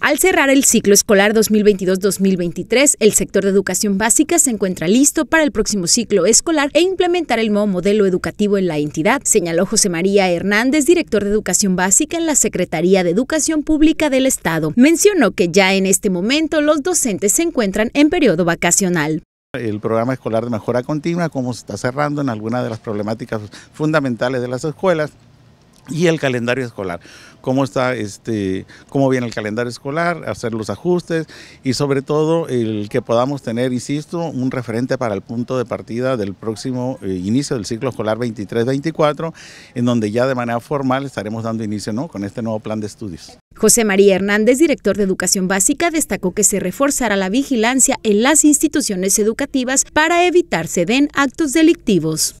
Al cerrar el ciclo escolar 2022-2023, el sector de educación básica se encuentra listo para el próximo ciclo escolar e implementar el nuevo modelo educativo en la entidad, señaló José María Hernández, director de educación básica en la Secretaría de Educación Pública del Estado. Mencionó que ya en este momento los docentes se encuentran en periodo vacacional. El programa escolar de mejora continua, como se está cerrando en algunas de las problemáticas fundamentales de las escuelas, y el calendario escolar. Cómo está este, cómo viene el calendario escolar, hacer los ajustes y sobre todo el que podamos tener, insisto, un referente para el punto de partida del próximo eh, inicio del ciclo escolar 23-24, en donde ya de manera formal estaremos dando inicio con este nuevo plan de estudios. José María Hernández, director de Educación Básica, destacó que se reforzará la vigilancia en las instituciones educativas para evitar se den actos delictivos.